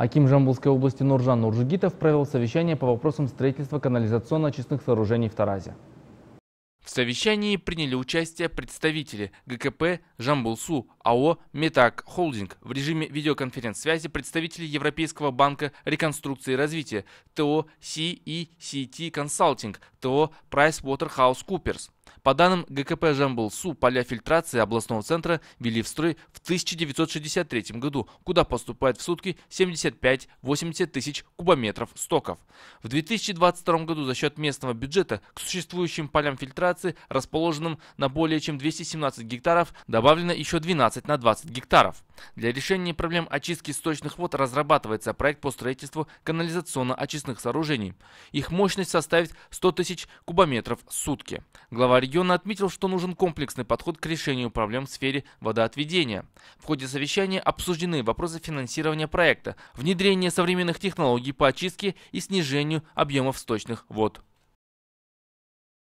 Аким Жамбулской области Нуржан Нуржигитов провел совещание по вопросам строительства канализационно-очистных сооружений в Таразе. В совещании приняли участие представители ГКП «Жамбулсу», АО «Метак Холдинг» в режиме видеоконференц-связи представители Европейского банка реконструкции и развития, ТО CECT Консалтинг, ТО Куперс. По данным ГКП жамбыл поля фильтрации областного центра вели в строй в 1963 году, куда поступает в сутки 75-80 тысяч кубометров стоков. В 2022 году за счет местного бюджета к существующим полям фильтрации, расположенным на более чем 217 гектаров, добавлено еще 12 на 20 гектаров. Для решения проблем очистки сточных вод разрабатывается проект по строительству канализационно-очистных сооружений. Их мощность составит 100 тысяч кубометров в сутки. Глава региона отметил, что нужен комплексный подход к решению проблем в сфере водоотведения. В ходе совещания обсуждены вопросы финансирования проекта, внедрения современных технологий по очистке и снижению объемов сточных вод.